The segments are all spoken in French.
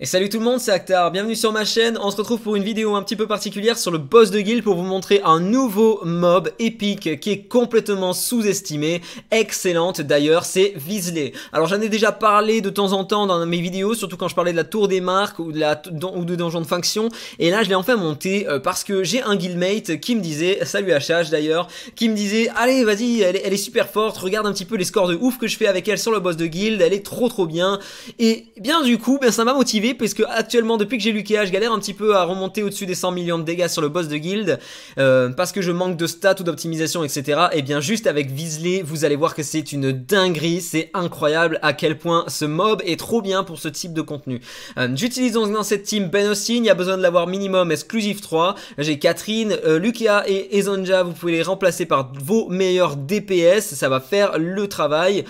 Et salut tout le monde, c'est Actar, bienvenue sur ma chaîne, on se retrouve pour une vidéo un petit peu particulière sur le boss de guild pour vous montrer un nouveau mob épique qui est complètement sous-estimé, excellente d'ailleurs, c'est Visley. Alors j'en ai déjà parlé de temps en temps dans mes vidéos, surtout quand je parlais de la tour des marques ou de, la, ou de donjon de faction, et là je l'ai enfin monté euh, parce que j'ai un guildmate qui me disait, salut HH d'ailleurs, qui me disait, allez vas-y, elle, est super forte, regarde un petit peu les scores de ouf que je fais avec elle sur le boss de guild, elle est trop trop bien, et bien du coup, ben, ça m'a motivé Puisque actuellement depuis que j'ai l'UKEA je galère un petit peu à remonter au-dessus des 100 millions de dégâts sur le boss de guild euh, parce que je manque de stats ou d'optimisation etc. Et bien juste avec Visley vous allez voir que c'est une dinguerie, c'est incroyable à quel point ce mob est trop bien pour ce type de contenu. Euh, j'utilise donc dans cette team Ben il y a besoin de l'avoir minimum exclusive 3. J'ai Catherine, euh, l'UKEA et Ezonja, vous pouvez les remplacer par vos meilleurs DPS, ça va faire le travail.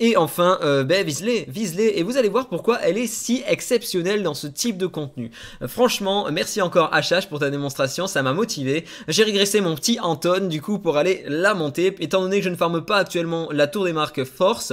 et enfin, ben Visley, Visley, et vous allez voir pourquoi elle est si exceptionnelle dans ce type de contenu. Franchement, merci encore HH pour ta démonstration, ça m'a motivé. J'ai régressé mon petit Anton du coup pour aller la monter, étant donné que je ne farme pas actuellement la tour des marques Force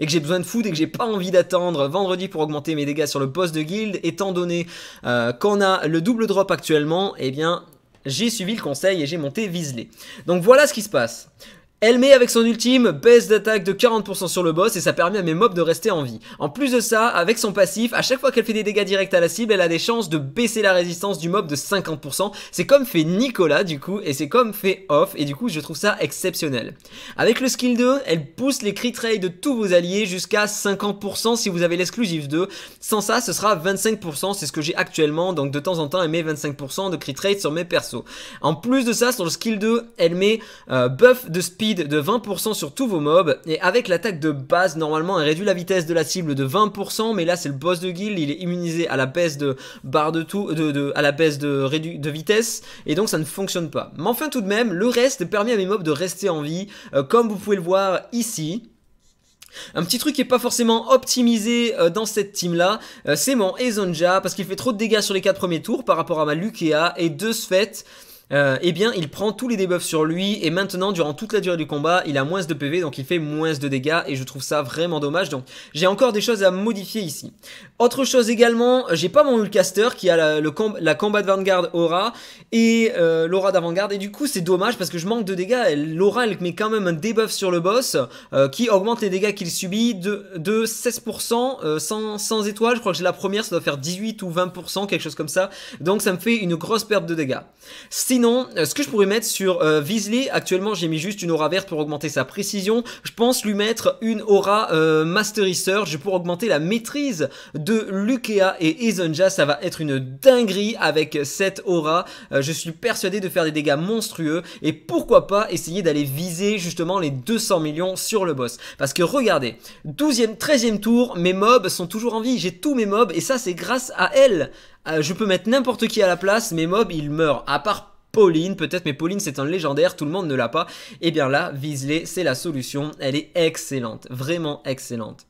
et que j'ai besoin de food et que j'ai pas envie d'attendre vendredi pour augmenter mes dégâts sur le boss de guild, étant donné euh, qu'on a le double drop actuellement, eh bien j'ai suivi le conseil et j'ai monté Viselé. Donc voilà ce qui se passe. Elle met avec son ultime baisse d'attaque de 40% sur le boss et ça permet à mes mobs de rester en vie. En plus de ça, avec son passif, à chaque fois qu'elle fait des dégâts directs à la cible, elle a des chances de baisser la résistance du mob de 50%. C'est comme fait Nicolas du coup et c'est comme fait Off et du coup je trouve ça exceptionnel. Avec le skill 2, elle pousse les crit rate de tous vos alliés jusqu'à 50% si vous avez l'exclusive 2. Sans ça, ce sera 25%, c'est ce que j'ai actuellement donc de temps en temps elle met 25% de crit rate sur mes persos. En plus de ça, sur le skill 2, elle met euh, buff de speed de 20% sur tous vos mobs. Et avec l'attaque de base, normalement, elle réduit la vitesse de la cible de 20%. Mais là, c'est le boss de guild. Il est immunisé à la baisse de barre de tout, de, à la baisse de, rédu de vitesse. Et donc, ça ne fonctionne pas. Mais enfin, tout de même, le reste permet à mes mobs de rester en vie. Euh, comme vous pouvez le voir ici. Un petit truc qui est pas forcément optimisé euh, dans cette team là, euh, c'est mon Ezonja parce qu'il fait trop de dégâts sur les 4 premiers tours par rapport à ma Lukea et de ce fait euh, eh bien il prend tous les debuffs sur lui et maintenant durant toute la durée du combat il a moins de PV donc il fait moins de dégâts et je trouve ça vraiment dommage donc j'ai encore des choses à modifier ici. Autre chose également, j'ai pas mon Ulcaster qui a la, le la combat de vanguard aura et euh, l'aura d'avant-garde et du coup c'est dommage parce que je manque de dégâts, l'aura elle met quand même un debuff sur le boss euh, qui augmente les dégâts qu'il subit de, de 16% euh, sans, sans étoiles, je crois que j'ai la première ça doit faire 18 ou 20% quelque chose comme ça donc ça me fait une grosse perte de dégâts. Sinon, euh, ce que je pourrais mettre sur euh, Visley, actuellement j'ai mis juste une aura verte pour augmenter sa précision. Je pense lui mettre une aura euh, Mastery Surge pour augmenter la maîtrise de Lukea et Ezonja. Ça va être une dinguerie avec cette aura. Euh, je suis persuadé de faire des dégâts monstrueux et pourquoi pas essayer d'aller viser justement les 200 millions sur le boss. Parce que regardez, 12e, 13e tour, mes mobs sont toujours en vie. J'ai tous mes mobs et ça c'est grâce à elle euh, je peux mettre n'importe qui à la place, mais Mob ils meurent, à part Pauline peut-être, mais Pauline c'est un légendaire, tout le monde ne l'a pas. Et eh bien là, Visley c'est la solution, elle est excellente, vraiment excellente.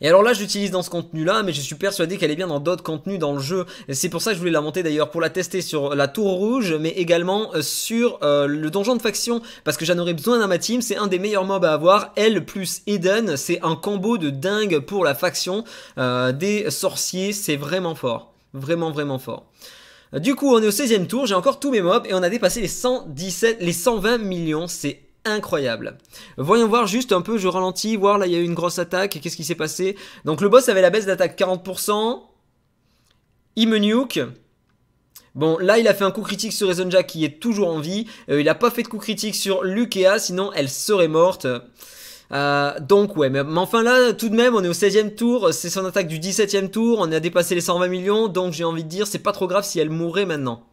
Et alors là, j'utilise dans ce contenu-là, mais je suis persuadé qu'elle est bien dans d'autres contenus dans le jeu. C'est pour ça que je voulais la monter d'ailleurs, pour la tester sur la Tour Rouge, mais également euh, sur euh, le Donjon de Faction, parce que j'en aurais besoin dans ma team, c'est un des meilleurs mobs à avoir. Elle plus Eden, c'est un combo de dingue pour la faction euh, des sorciers, c'est vraiment fort. Vraiment, vraiment fort. Du coup, on est au 16ème tour, j'ai encore tous mes mobs, et on a dépassé les 117, les 120 millions, c'est incroyable. Voyons voir juste un peu, je ralentis, voir là il y a eu une grosse attaque, qu'est-ce qui s'est passé Donc le boss avait la baisse d'attaque 40%, il me nuke. Bon, là, il a fait un coup critique sur Ezonja qui est toujours en vie. Euh, il a pas fait de coup critique sur Lukea, sinon elle serait morte. Euh, donc ouais, mais, enfin là, tout de même, on est au 16ème tour, c'est son attaque du 17ème tour, on a dépassé les 120 millions, donc j'ai envie de dire, c'est pas trop grave si elle mourait maintenant.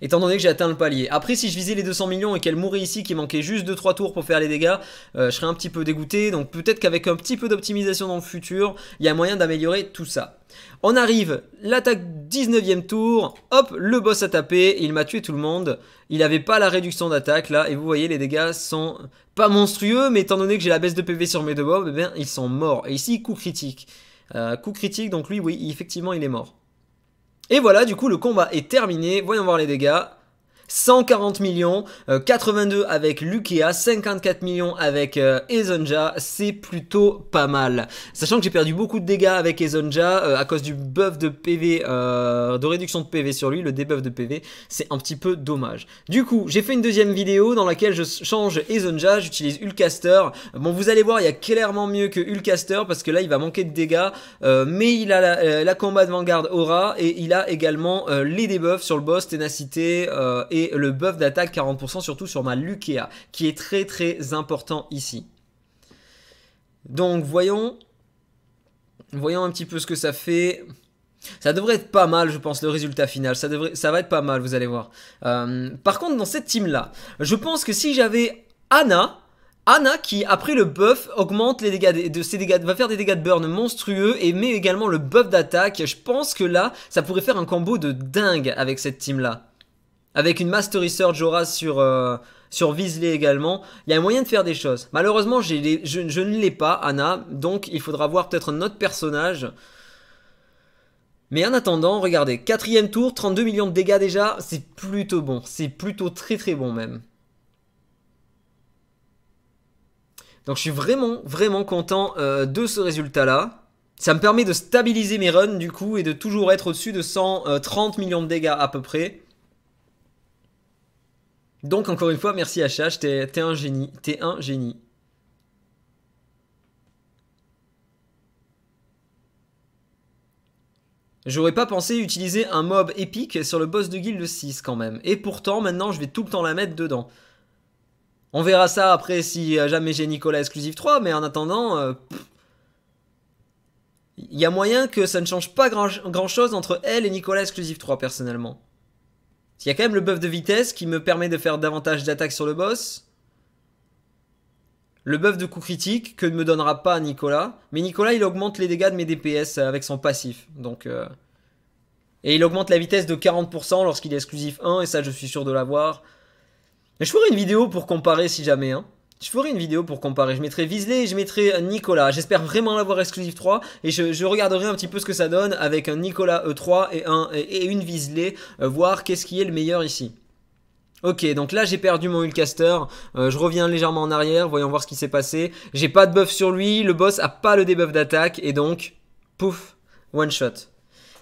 Étant donné que j'ai atteint le palier. Après, si je visais les 200 millions et qu'elle mourait ici, qu'il manquait juste 2-3 tours pour faire les dégâts, euh, je serais un petit peu dégoûté. Donc peut-être qu'avec un petit peu d'optimisation dans le futur, il y a moyen d'améliorer tout ça. On arrive, l'attaque 19ème tour, hop, le boss a tapé, il m'a tué tout le monde. Il n'avait pas la réduction d'attaque là, et vous voyez, les dégâts sont pas monstrueux, mais étant donné que j'ai la baisse de PV sur mes deux mobs, eh bien, ils sont morts. Et ici, coup critique. Euh, coup critique, donc lui, oui, effectivement, il est mort. Et voilà, du coup, le combat est terminé. Voyons voir les dégâts. 140 millions, 82 euh, avec Lukea, 54 millions avec euh, c'est plutôt pas mal. Sachant que j'ai perdu beaucoup de dégâts avec Ezonja euh, à cause du buff de PV, euh, de réduction de PV sur lui, le debuff de PV, c'est un petit peu dommage. Du coup, j'ai fait une deuxième vidéo dans laquelle je change Ezonja, j'utilise Hulkaster. Bon, vous allez voir, il y a clairement mieux que Hulkaster parce que là, il va manquer de dégâts, mais il a la, combat de Vanguard Aura et il a également les debuffs sur le boss, Ténacité et le buff d'attaque 40% surtout sur ma Lukea, qui est très très important ici. Donc voyons, voyons un petit peu ce que ça fait. Ça devrait être pas mal, je pense, le résultat final. Ça, devrait, ça va être pas mal, vous allez voir. Euh, par contre, dans cette team-là, je pense que si j'avais Anna, Anna qui après le buff augmente les dégâts de, dégâts va faire des dégâts de burn monstrueux et met également le buff d'attaque. Je pense que là, ça pourrait faire un combo de dingue avec cette team là avec une Mastery Surge aura sur euh, sur Visley également. Il y a un moyen de faire des choses. Malheureusement, je, ne l'ai pas, Anna. Donc, il faudra voir peut-être un autre personnage. Mais en attendant, regardez, quatrième tour, 32 millions de dégâts déjà, c'est plutôt bon, c'est plutôt très très bon même. Donc je suis vraiment vraiment content euh, de ce résultat là. Ça me permet de stabiliser mes runs du coup et de toujours être au-dessus de 130 euh, millions de dégâts à peu près. Donc encore une fois, merci HH, t'es un génie, t'es un génie. J'aurais pas pensé utiliser un mob épique sur le boss de guild 6 quand même. Et pourtant, maintenant, je vais tout le temps la mettre dedans. On verra ça après si euh, jamais j'ai Nicolas Exclusive 3, mais en attendant... il euh, y a moyen que ça ne change pas grand, grand chose entre elle et Nicolas Exclusive 3 personnellement. Il y a quand même le buff de vitesse qui me permet de faire davantage d'attaques sur le boss. Le buff de coup critique que ne me donnera pas Nicolas. Mais Nicolas, il augmente les dégâts de mes DPS euh, avec son passif. Donc, euh, Et il augmente la vitesse de 40% lorsqu'il est exclusif 1. Et ça, je suis sûr de l'avoir. Mais je ferai une vidéo pour comparer si jamais. Hein. Je ferai une vidéo pour comparer. Je mettrai Visley et je mettrai euh, Nicolas. J'espère vraiment l'avoir exclusif 3 et je, regarderai un petit peu ce que ça donne avec un Nicolas E3 et, et, une Visley, euh, voir qu'est-ce qui est le meilleur ici. Ok, donc là j'ai perdu mon Hulkaster. Euh, je reviens légèrement en arrière, voyons voir ce qui s'est passé. J'ai pas de buff sur lui, le boss a pas le debuff d'attaque et donc, pouf, one shot.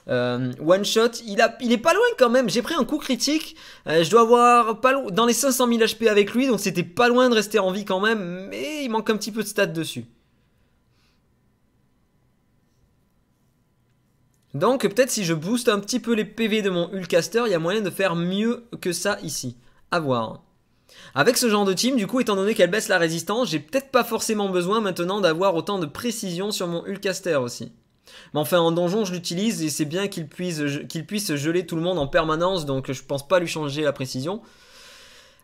Euh, one shot, il, a, il est pas loin quand même. J'ai pris un coup critique. Euh, je dois avoir pas loin, dans les 500 000 HP avec lui, donc c'était pas loin de rester en vie quand même. Mais il manque un petit peu de stats dessus. Donc peut-être si je booste un petit peu les PV de mon ulcaster, il y a moyen de faire mieux que ça ici. A voir. Avec ce genre de team, du coup, étant donné qu'elle baisse la résistance, j'ai peut-être pas forcément besoin maintenant d'avoir autant de précision sur mon ulcaster aussi. Mais enfin, en donjon, je l'utilise et c'est bien qu'il puisse, puisse geler tout le monde en permanence, donc je pense pas lui changer la précision.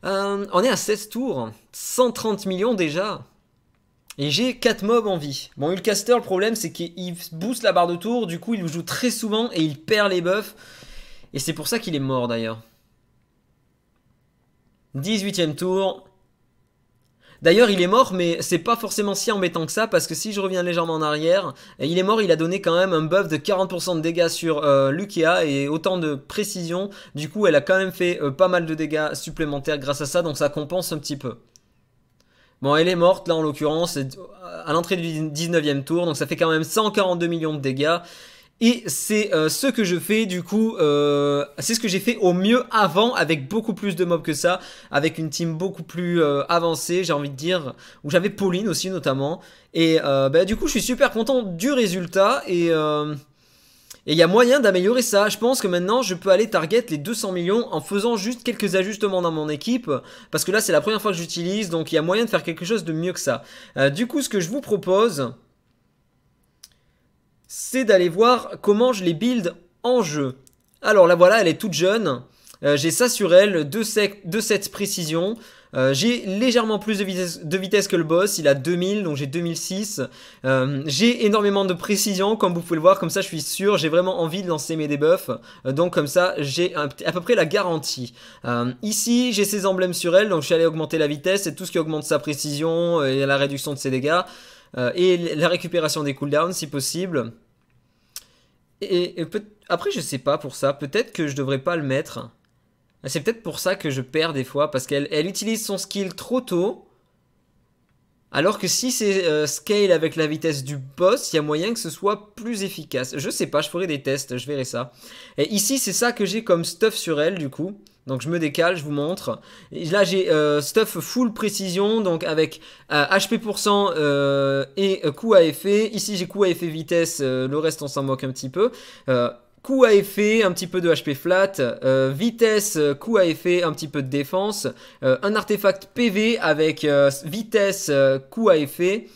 Euh, on est à 16 tours, 130 millions déjà. Et j'ai 4 mobs en vie. Bon, Ulcaster le problème, c'est qu'il booste la barre de tour, du coup, il joue très souvent et il perd les buffs. Et c'est pour ça qu'il est mort d'ailleurs. 18ème tour, D'ailleurs, il est mort, mais c'est pas forcément si embêtant que ça, parce que si je reviens légèrement en arrière, il est mort, il a donné quand même un buff de 40% de dégâts sur euh, Lucia et autant de précision. Du coup, elle a quand même fait euh, pas mal de dégâts supplémentaires grâce à ça, donc ça compense un petit peu. Bon, elle est morte là en l'occurrence, à l'entrée du 19e tour, donc ça fait quand même 142 millions de dégâts. Et c'est euh, ce que je fais du coup, euh, c'est ce que j'ai fait au mieux avant avec beaucoup plus de mobs que ça, avec une team beaucoup plus euh, avancée, j'ai envie de dire, où j'avais Pauline aussi notamment. Et bah, du coup, je suis super content du résultat et... il y a moyen d'améliorer ça. Je pense que maintenant, je peux aller target les 200 millions en faisant juste quelques ajustements dans mon équipe. Parce que là, c'est la première fois que j'utilise, donc il y a moyen de faire quelque chose de mieux que ça. du coup, ce que je vous propose, c'est d'aller voir comment je les build en jeu. Alors la voilà, elle est toute jeune. Euh, j'ai ça sur elle, de cette précision. Euh, j'ai légèrement plus de vitesse, que le boss, il a 2000, donc j'ai 2006. Euh, j'ai énormément de précision, comme vous pouvez le voir, comme ça je suis sûr, j'ai vraiment envie de lancer mes debuffs. donc comme ça, j'ai à peu près la garantie. ici, j'ai ses emblèmes sur elle, donc je suis allé augmenter la vitesse C'est tout ce qui augmente sa précision et la réduction de ses dégâts. et la récupération des cooldowns si possible. Et, après, je sais pas pour ça. Peut-être que je devrais pas le mettre. C'est peut-être pour ça que je perds des fois, parce qu'elle utilise son skill trop tôt. Alors que si c'est euh, scale avec la vitesse du boss, il y a moyen que ce soit plus efficace. Je sais pas, je ferai des tests, je verrai ça. Et ici, c'est ça que j'ai comme stuff sur elle, du coup. Donc je me décale, je vous montre. là j'ai euh, stuff full précision, donc avec HP% euh, euh, et coût à effet. Ici j'ai coût à effet vitesse, le reste on s'en moque un petit peu. Coût à effet, un petit peu de HP flat, vitesse, coût à effet, un petit peu de défense, un artefact PV avec vitesse, coût à effet,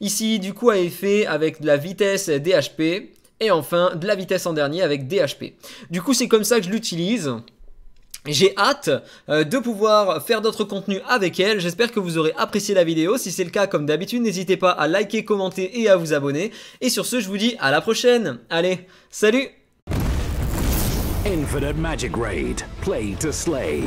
ici du coût à effet avec de la vitesse DHP, et enfin de la vitesse en dernier avec DHP. Du coup c'est comme ça que je l'utilise. J'ai hâte euh, de pouvoir faire d'autres contenus avec elle. J'espère que vous aurez apprécié la vidéo. Si c'est le cas, comme d'habitude, n'hésitez pas à liker, commenter et à vous abonner. Et sur ce, je vous dis à la prochaine. Allez, salut Infinite Magic Raid, play to slay.